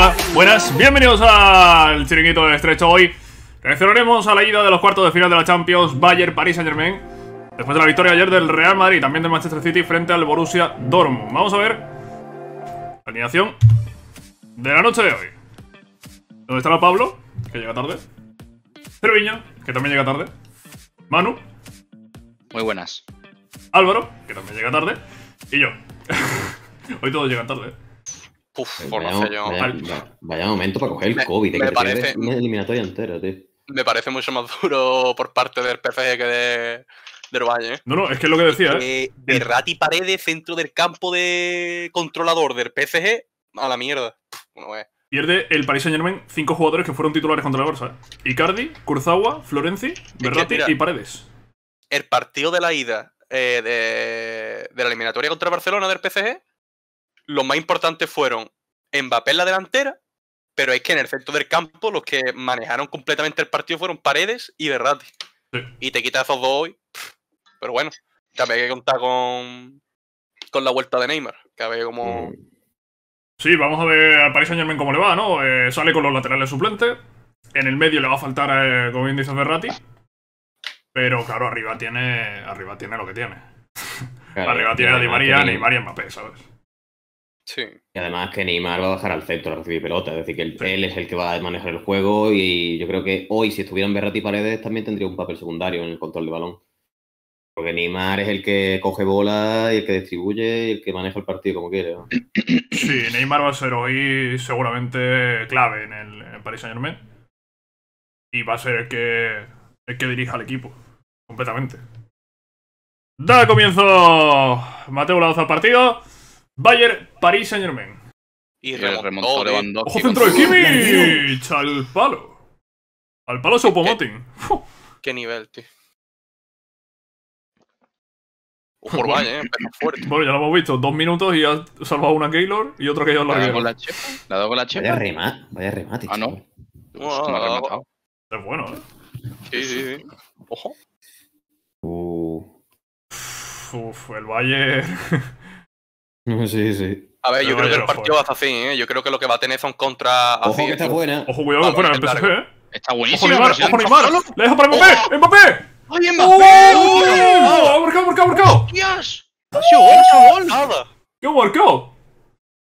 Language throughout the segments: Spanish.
Hola, buenas, bienvenidos al chiringuito de estrecho hoy. Reaccionaremos a la ida de los cuartos de final de la Champions Bayern Paris Saint Germain. Después de la victoria ayer del Real Madrid, también del Manchester City frente al Borussia Dortmund. Vamos a ver la alineación de la noche de hoy. ¿Dónde estará Pablo? Que llega tarde. Cerviño, que también llega tarde. Manu. Muy buenas. Álvaro, que también llega tarde. Y yo. hoy todos llegan tarde. ¿eh? Uf, eh, vaya, momento para coger el COVID. Me, parece eliminatoria entera, Me parece mucho más duro por parte del PSG que de, del ¿eh? No, no, es que es lo que decía. ¿eh? de Paredes, centro del campo de controlador del PSG, a la mierda. Pierde el Paris Saint Germain cinco jugadores que fueron titulares contra la Barça. ¿eh? Icardi, Kurzawa, Florenzi, Berrati y Paredes. El partido de la ida de, de, la eliminatoria contra Barcelona del PSG los más importantes fueron Mbappé en la delantera, pero es que en el centro del campo los que manejaron completamente el partido fueron Paredes y Berratti. Sí. Y te quita esos dos hoy. Pero bueno, también hay que contar con, con la vuelta de Neymar, que a mm. Sí, vamos a ver a Paris Saint Germain cómo le va, ¿no? Eh, sale con los laterales suplentes. En el medio le va a faltar, eh, como bien Pero claro, arriba tiene. Arriba tiene lo que tiene. arriba tiene a Di María, Neymar y Mbappé, ¿sabes? Y además que Neymar va a bajar al centro a recibir pelota, es decir, que él, es el que va a manejar el juego y yo creo que hoy si estuvieran Berratti y Paredes también tendría un papel secundario en el control de balón. Porque Neymar es el que coge bola y el que distribuye y el que maneja el partido como quiere. Sí, Neymar va a ser hoy seguramente clave en el, Paris Saint Germain. Y va a ser el que, el que dirija al equipo completamente. Da comienzo Mateo volados al partido. Bayer, París Saint Germain. Y remontó, remontó ¡Ojo centro de Kimmich! ¡Al palo! ¡Al palo Sopomotin! ¿Qué, ¿Qué, nivel, tío! por Valle, eh, pero fuerte. Bueno, ya lo hemos visto. Dos minutos y ha salvado una Gaylor y otra Keylor la con la chepa. ¿La ha dado con la chepa? Vaya remate, vaya remate. Ah, no. Uf, es bueno, eh. Sí, sí, sí. Ojo. Uh. Uf, el Bayer… Sí, sí. A ver, yo creo que el partido pues. va a así, ¿eh? Yo creo que lo que va a tener son contra. Ojo así, que está buena. Ojo, cuidado, eh. que buena, empecé, ¿eh? Está buenísimo. Ojo, Neymar, ojo, Le dejo para Mbappé, Mbappé. ¡Ay, Mbappé! ¡Oh! ¡Ha marcado, ha marcado, ha marcado! ¡Dios! ¡Ha sido gol, ha gol! ¡Qué marcado!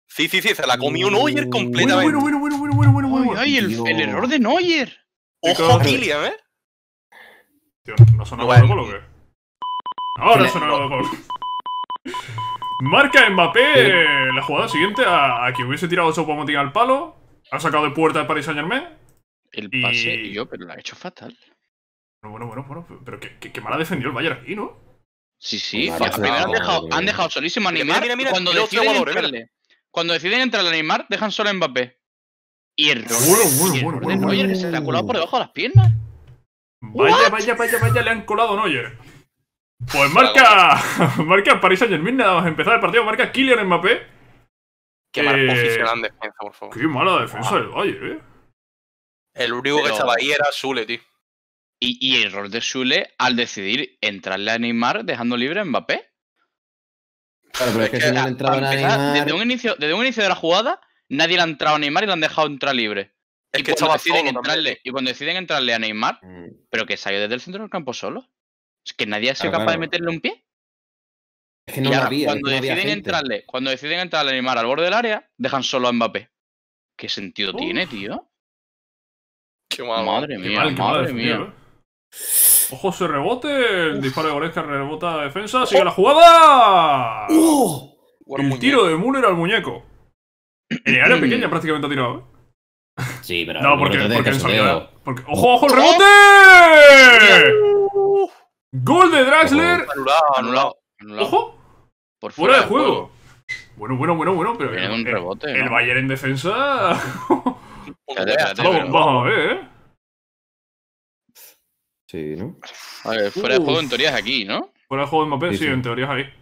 Sí, sí, sí, se la comió Neuer completamente. Bueno, bueno, bueno, bueno, bueno, bueno, bueno. Ay, el, error de Neuer. Ojo, Kylian, ¿eh? Tío, ¿no ha sonado gol o qué? Ahora ha sonado gol. Marca Mbappé la jugada siguiente a, a quien hubiese tirado Choupo-Moting al palo. Ha sacado de puerta el Paris Saint-Germain. El pase, y... yo, pero lo ha hecho fatal. Bueno, bueno, bueno, pero que, mal ha defendido el Bayern aquí, ¿no? Sí, sí. al han, dejado, han, solísimo a Neymar. Mira, cuando, deciden cuando deciden entrar a Neymar, dejan solo a Mbappé. Y el Bueno, bueno, bueno, que se le ha colado por debajo de las piernas. Vaya, vaya, vaya, vaya, le han colado a Neuer. Pues, pues marca, marca París Saint Germain, nada más empezar el partido, marca Kylian Mbappé. Qué eh, mala en defensa, por favor. Qué mala defensa del Valle, eh. El único que estaba ahí era Sule, tío. Y, el rol de Sule al decidir entrarle a Neymar dejando libre a Mbappé. Claro, pero es que, se si no le a Neymar... Desde un, inicio, un inicio de la jugada, nadie le ha entrado a Neymar y lo han dejado entrar libre. y, cuando deciden entrarle, y cuando deciden entrarle a Neymar, mm. pero que salió desde el centro del campo solo. Es que nadie ha sido capaz de meterle un pie. Es que no, había, cuando, deciden entrarle, cuando deciden animar al borde del área, dejan solo a Mbappé. ¿Qué sentido tiene, tío? Qué madre mía, madre mía. ¿eh? Ojo se rebote, el disparo de Goretzka rebota la defensa, sigue ¡Oh! la jugada. Un ¡Oh! El tiro de Müller al muñeco. En el área pequeña prácticamente ha tirado. ¿eh? Sí, pero no, porque, porque, en ojo, ojo el ¡Oh! rebote. Gol de Draxler. anulado, anulado, anulado, Ojo. fuera, de juego. Bueno, bueno, bueno, bueno, pero. un rebote. El, Bayern en defensa. vamos, a ver, ¿eh? Sí, ¿no? A ver, fuera de juego en teoría es aquí, ¿no? Fuera de juego en Mbappé, sí, en teoría es ahí.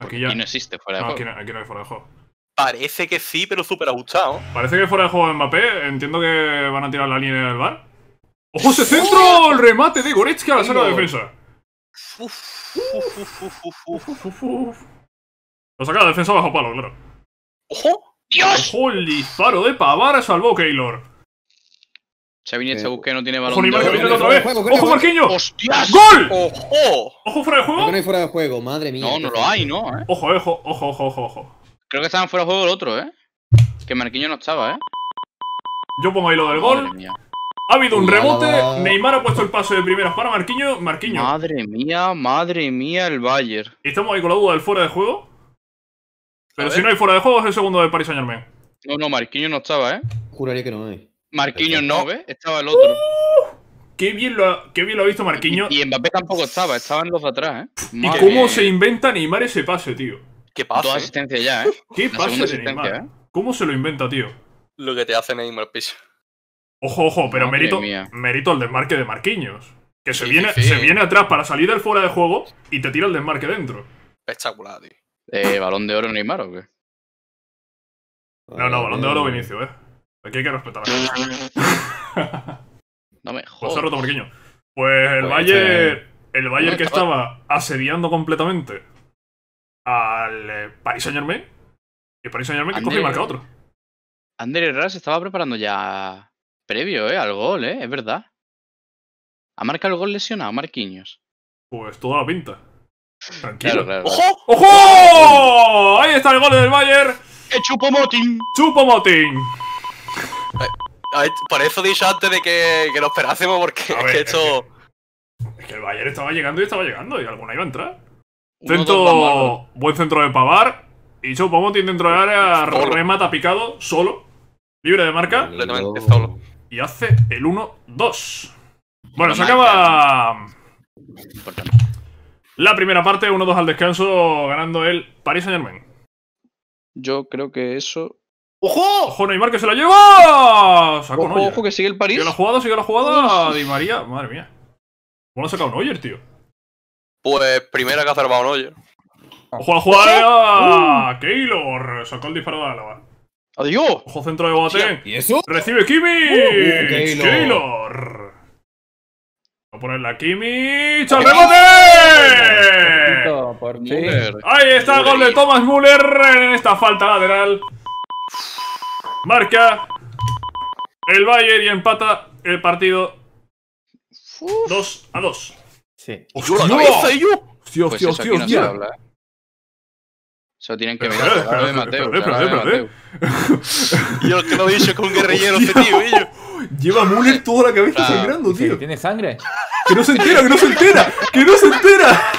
Aquí ya. Aquí no existe fuera de juego. Aquí no, hay fuera de juego. Parece que sí, pero súper ajustado. Parece que fuera de juego de Mbappé. Entiendo que van a tirar la línea del bar. ¡Ojo, Se centro! ¡El remate de Goretzka a la sala de defensa! Lo saca la defensa bajo palo, claro. ¡Ojo! ¡Dios! ¡Ojo! El disparo de Pavara salvó Keylor. Chavini, este eh, busque, no tiene balón. ¡Ojo, ¡Ojo, Marquinho! ¡Gol! ¡Ojo! ¡Ojo, fuera de juego! No hay fuera de juego, madre mía. No, no lo hay, ¿no? Eh? Ojo, eh, ojo, ojo, ojo, ojo, Creo que estaban fuera de juego el otro, ¿eh? Que Marquinho no estaba, ¿eh? Yo pongo ahí lo del madre gol. Mía. Ha habido un rebote. Neymar ha puesto el pase de primeras para Marquinhos. Marquinho. Madre mía, madre mía, el Bayern. Estamos ahí con la duda del fuera de juego. Pero si no hay fuera de juego, es el segundo de Paris Saint No, no, Marquinhos no estaba, ¿eh? Juraría que no hay. Eh. Marquinhos no, Estaba el otro. Uh, qué, bien lo ha, bien ha visto Marquinhos. Y, Mbappé tampoco estaba, estaban los de atrás, ¿eh? ¿Y cómo se inventa Neymar ese pase, tío? ¿Qué pase? Toda asistencia ya, ¿eh? ¿Qué pase de Neymar? ¿eh? ¿Cómo se lo inventa, tío? Lo que te hace Neymar, piso. Ojo, ojo, pero mérito, mérito al desmarque de Marquinhos. Que se, viene, se viene atrás para salir del fuera de juego y te tira el desmarque dentro. Espectacular, tío. Eh, ¿Balón de oro Neymar o qué? No, no, balón de oro eh. Vinicio, eh. Aquí hay que respetar a No me pues jodas. roto Marquinhos. Pues el pues Bayer este- el Bayer que estaba asediando completamente al eh, Paris Saint-Germain. Y el Paris Saint-Germain que coge y marca otro. André Herrera se estaba preparando ya previo eh, al gol, eh, es verdad. ¿Ha marcado el gol lesionado Marquinhos? Pues toda la pinta. Tranquilo. ¡Ojo! ¡Ojo! Ahí está el gol del Bayern. ¡Chupo motín! Por eso he dicho antes de que, lo esperásemos, porque es que esto. el Bayern estaba llegando y estaba llegando, y alguna iba a entrar. Tento centro. buen centro de Pavar. Y chupomotín dentro del área remata picado, solo. Libre de marca. solo y hace el 1-2. Bueno, se acaba la primera parte, 1-2 al descanso, ganando el Paris Saint Germain. Yo creo que eso. ¡Ojo! ¡Ojo, Neymar que se la lleva! Sacó ojo, ojo, que sigue el París. Sigue la jugada, sigue la jugada. Di María, madre mía. ¿Cómo lo ha sacado Neuer, tío? Pues primera que ha un Neuer. ¡Ojo a la jugada! Keylor uh. sacó el disparo de Álava. ¡Adiós! ¡Ojo centro de bote. ¿Y eso? ¡Recibe Kimi! Uh, ¡Keylor! a ponerla la Kimi. ¡Al rebote! Ahí está el gol de Thomas Müller en esta falta lateral. Marca el Bayern y empata el partido 2 a 2. Sí. ¡Hostia! ¡Hostia, hostia, hostia! Eso tienen que mirar. Mateo Yo que lo he dicho que guerrillero este tío, yo. Lleva Muller toda la cabeza sangrando, tío. ¿Tiene sangre? ¡Que no se entera, que no se entera! ¡Que no se entera!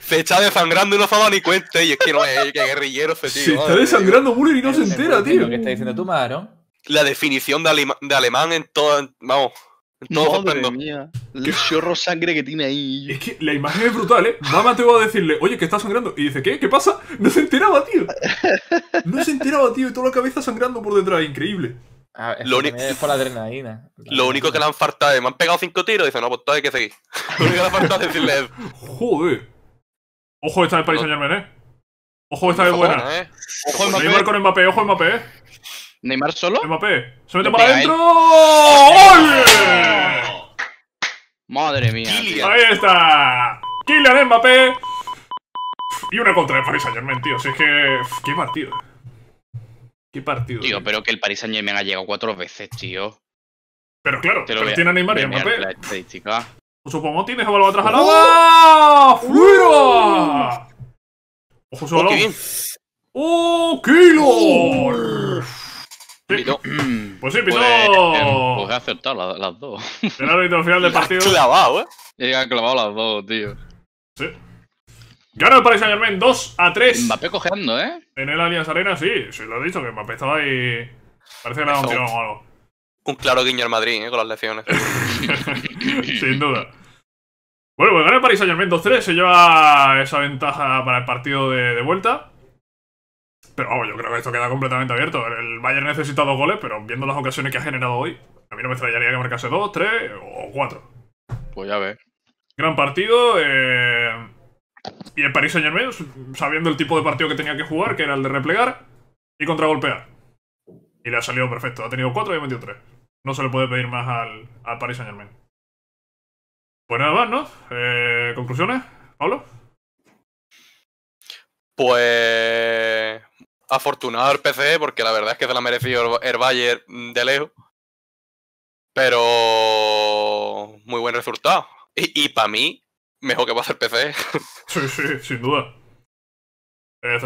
se está desangrando y no se ni cuenta. Y es que no es que guerrillero ese tío. Se está desangrando Muller y no se entera, tío. ¿Qué está diciendo tú madre, ¿no? La definición de, de alemán en todo. Vamos, no, Madre mía, el ¿Qué? chorro sangre que tiene ahí. Es que la imagen es brutal, ¿eh? Mamá te va a decirle, oye, que está sangrando. Y dice, ¿qué? ¿Qué pasa? No se enteraba, tío. No se enteraba, tío. Y toda la cabeza sangrando por detrás. Increíble. Ah, es lo único es por la adrenalina. Lo único que le han faltado es, me han pegado cinco tiros. dice, no, pues todavía hay que seguir. lo único que le han faltado es decirle Joder. Ojo esta de parís Saint ¿eh? Ojo esta vez buena. ¿eh? Ojo el MAPE con ojo Mbappé, ¿eh? Neymar solo. Mbappé, se mete para adentro. ¡Oye! Madre mía. Ahí está. Kylian Mbappé. Y una contra de Paris Saint Germain, tío. Si es que. Qué partido. Qué partido. Tío, pero que el Paris Saint Germain ha llegado cuatro veces, tío. Pero claro, te lo tiene a Neymar y Mbappé. La estadística. Pues supongo tiene a balón atrás al ¡Oh! agua. ¡Oh! ¡Fuera! ¡Oh, ¡Ojo solo! ¡Oh, Kilo! Pitó. Pues sí, pitó. Pues, em, pues, he acertado las, dos. El árbitro final del partido. ha clavado, ¿eh? Llega clavado las dos, tío. Sí. Gana el Paris Saint Germain 2 a 3. Mbappé cojeando, ¿eh? En el Allianz Arena, sí. Sí, lo he dicho, que Mbappé estaba ahí. Parece que era un tirón o algo. Un claro guiño al Madrid, ¿eh? Con las lesiones. Sin duda. Bueno, pues gana el Paris Saint Germain 2 3. Se lleva esa ventaja para el partido de vuelta. Pero vamos, yo creo que esto queda completamente abierto. El Bayern necesita dos goles, pero viendo las ocasiones que ha generado hoy, a mí no me extrañaría que marcase dos, tres o cuatro. Pues ya ver. Gran partido. Eh, y el Paris Saint Germain, sabiendo el tipo de partido que tenía que jugar, que era el de replegar y contragolpear. Y le ha salido perfecto. Ha tenido cuatro y ha metido tres. No se le puede pedir más al, al Paris Saint Germain. Pues nada más, ¿no? Eh, ¿Conclusiones, Pablo? Pues afortunado el PCE, porque la verdad es que se la ha merecido el Bayer de lejos. Pero muy buen resultado. Y, para mí, mejor que va a ser PCE. sí, sí, sin duda. ¿Eh,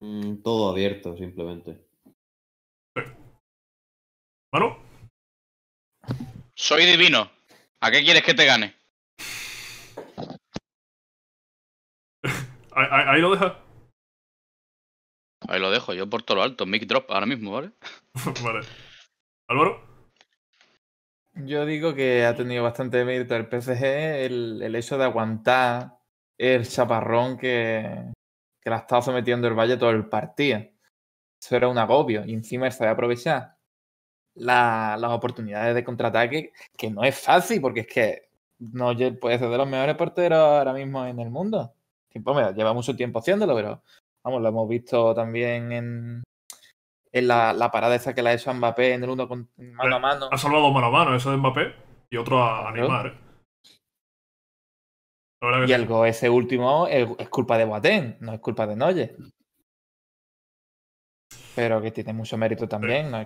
mm, todo abierto, simplemente. Soy divino. ¿A qué quieres que te gane? ahí, lo deja. Ahí lo dejo, yo por todo lo alto. Mick drop ahora mismo, ¿vale? vale. Álvaro. Yo digo que ha tenido bastante mérito el PSG el, el hecho de aguantar el chaparrón que, que la estado sometiendo el Valle todo el partido. Eso era un agobio. Y encima está de aprovechar las oportunidades de contraataque, que no es fácil, porque es que no puede ser de los mejores porteros ahora mismo en el mundo. Tiempo, lleva mucho tiempo haciéndolo, pero Vamos, lo hemos visto también en, la, la, parada esa que le ha hecho a Mbappé en el uno con, mano a mano. Ha salvado mano a mano eso de Mbappé y otro a Neymar, ¿eh? Y algo, ese último es, culpa de Boateng, no es culpa de Noye. Pero que tiene mucho mérito también, no,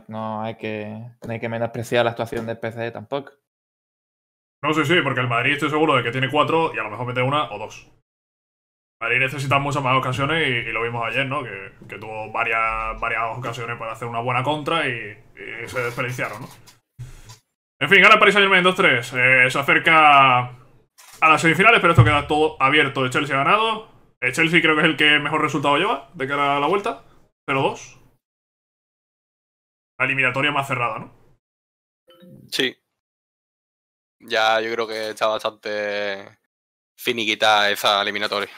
hay que, no hay que menospreciar la actuación del PC tampoco. No, sí, sí, porque el Madrid estoy seguro de que tiene cuatro y a lo mejor mete una o dos. Madrid necesita muchas más ocasiones y, lo vimos ayer, ¿no? Que, tuvo varias, varias ocasiones para hacer una buena contra y, se desperdiciaron, ¿no? En fin, gana el Paris saint 2-3. Eh, se acerca a las semifinales, pero esto queda todo abierto. El Chelsea ha ganado. El Chelsea creo que es el que mejor resultado lleva de cara a la vuelta. 0-2. La eliminatoria más cerrada, ¿no? Sí. Ya yo creo que está bastante finiquita esa eliminatoria.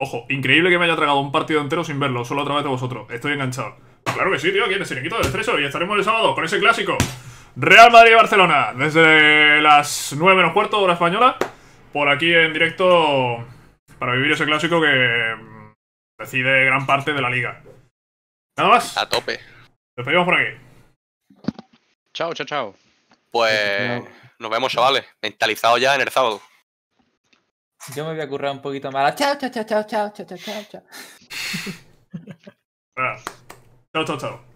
Ojo, increíble que me haya tragado un partido entero sin verlo, solo a través de vosotros. Estoy enganchado. Claro que sí, tío, aquí en el de del Estreso y estaremos el sábado con ese clásico. Real Madrid-Barcelona, desde las 9 menos cuarto, hora española, por aquí en directo para vivir ese clásico que mm, decide gran parte de la liga. Nada más. A tope. Nos vemos por aquí. Chao, chao, chao. Pues nos vemos, chavales. Mentalizado ya en el sábado. Yo me voy a currar un poquito más. Chao, chao, chao, chao, chao, chao, chao, chao. Ah. Chao, chao, chao.